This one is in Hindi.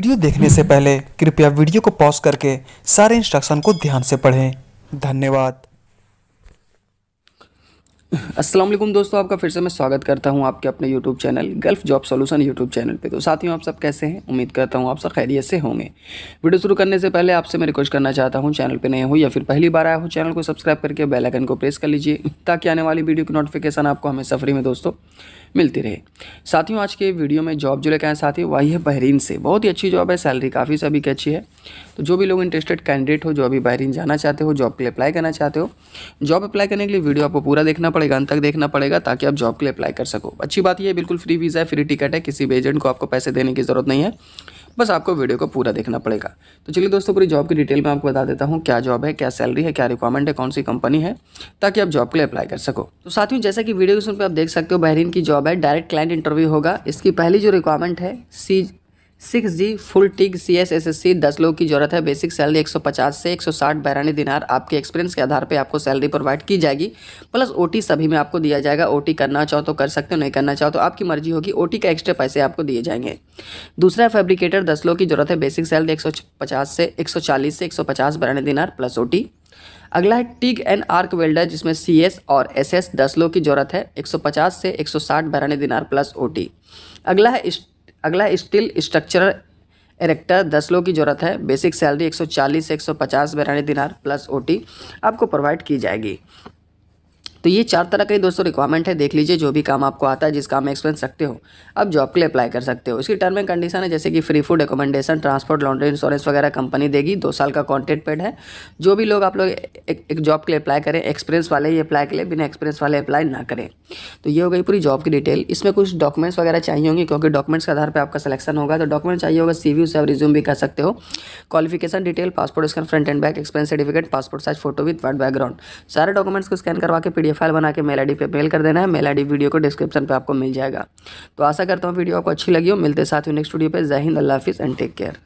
वीडियो देखने से पहले कृपया वीडियो को पॉज करके सारे इंस्ट्रक्शन को ध्यान से पढ़ें धन्यवाद असलम दोस्तों आपका फिर से मैं स्वागत करता हूं आपके अपने YouTube channel gulf job solution YouTube channel पे तो साथियों आप सब कैसे हैं उम्मीद करता हूं आप सब खैरियत से होंगे वीडियो शुरू करने से पहले आपसे मैं रिक्वेस्ट करना चाहता हूं चैनल पे नए हो या फिर पहली बार आया हो चैनल को सब्सक्राइब करके बेल आइकन को प्रेस कर लीजिए ताकि आने वाली वीडियो की नोटिफिकेशन आपको हमें सफरी में दोस्तों मिलती रहे साथियों आज के वीडियो में जॉब जो लेकर आए साथियों वही है बहरीन से बहुत ही अच्छी जॉब है सैलरी काफ़ी सभी की अच्छी है तो जो भी लोग इंटरेस्टेड कैंडिडेट हो जो अभी बहरीन जाना चाहते हो जॉब के लिए अप्लाई करना चाहते हो जॉब अप्लाई करने के लिए वीडियो आपको पूरा देखना पड़ेगा अंत तक देखना पड़ेगा ताकि आप जॉब के लिए अप्लाई कर सको अच्छी बात यह बिल्कुल फ्री वीज़ा है फ्री टिकट है किसी भी एजेंट को आपको पैसे देने की ज़रूरत नहीं है बस आपको वीडियो को पूरा देखना पड़ेगा तो चलिए दोस्तों पूरी जॉब की डिटेल में आपको बता देता हूँ क्या जॉब है क्या सैलरी है क्या रिक्वायरमेंट है कौन सी कंपनी है ताकि आप जॉब के लिए अप्लाई कर सको तो साथियों जैसा कि वीडियो के सुन पर आप देख सकते हो बहरीन की जॉब है डायरेक्ट क्लाइंट इंटरव्यू होगा इसकी पहली जो रिक्वायरमेंट है C six G full TIG C S S S C दस लोगों की जरूरत है बेसिक सैलरी एक सौ पचास से एक सौ साठ बैरानी दिनार आपके एक्सपीरियंस के आधार पर आपको सैलरी प्रोवाइड की जाएगी प्लस ओ टी सभी में आपको दिया जाएगा ओ टी करना चाहो तो कर सकते हो नहीं करना चाहो तो आपकी मर्जी होगी ओ टी का एक्स्ट्रा पैसे आपको दिए जाएंगे दूसरा फेब्रिकेटर दस लोगों की जरूरत है बेसिक सैलरी एक सौ पचास से एक सौ चालीस से एक सौ पचास बैरानी दिनार प्लस ओ टी अगला है टिग एंड आर्क वेल्डर जिसमें सी एस और एस एस दस लोग की जरूरत है 150 से 160 सौ साठ बैरानी दिनार प्लस ओ टी अगला है अगला स्टील स्ट्रक्चर एरेक्टर दस लोग की ज़रूरत है बेसिक सैलरी 140 से 150 सौ पचास बरानी दिनार प्लस ओटी आपको प्रोवाइड की जाएगी तो ये चार तरह के दोस्तों रिक्वायरमेंट है देख लीजिए जो भी काम आपको आता है जिस काम में एक्सपीरियंस सकते हो अब जॉब के लिए अप्लाई कर सकते हो इसकी टर्म एंड कंडीशन है जैसे कि free food accommodation transport laundry insurance वगैरह कंपनी देगी दो साल का कॉन्ट्रेक्ट पेड है जो भी लोग आप लोग एक, जॉब के लिए अप्लाई करें एक्सपीरियंस वाले ही अप्लाई लिए बिना एक्सपीरियंस वाले अप्लाई ना करें तो ये हो गई पूरी जॉब की डिटेल इसमें कुछ डॉक्यूमेंट्स वगैरह चाहिए होंगे क्योंकि डॉक्यूमेंट्स के आधार पर आपका सिलेक्शन होगा तो डॉक्यूमेंट चाहिए होगा सी से आप रिज्यूम भी कर सकते हो qualification detail passport scan front and back experience certificate passport size photo with word background सारे डॉक्यूमेंट्स को स्कैन करवा के पी पीडीएफ फाइल बना के मेल आई पे मेल कर देना है मेल आई वीडियो को डिस्क्रिप्शन पर आपको मिल जाएगा तो आशा करता हूँ वीडियो आपको अच्छी लगी हो मिलते साथ ही नेक्स्ट वीडियो पर जय हिंद अल्लाह हाफिज़ एंड टेक केयर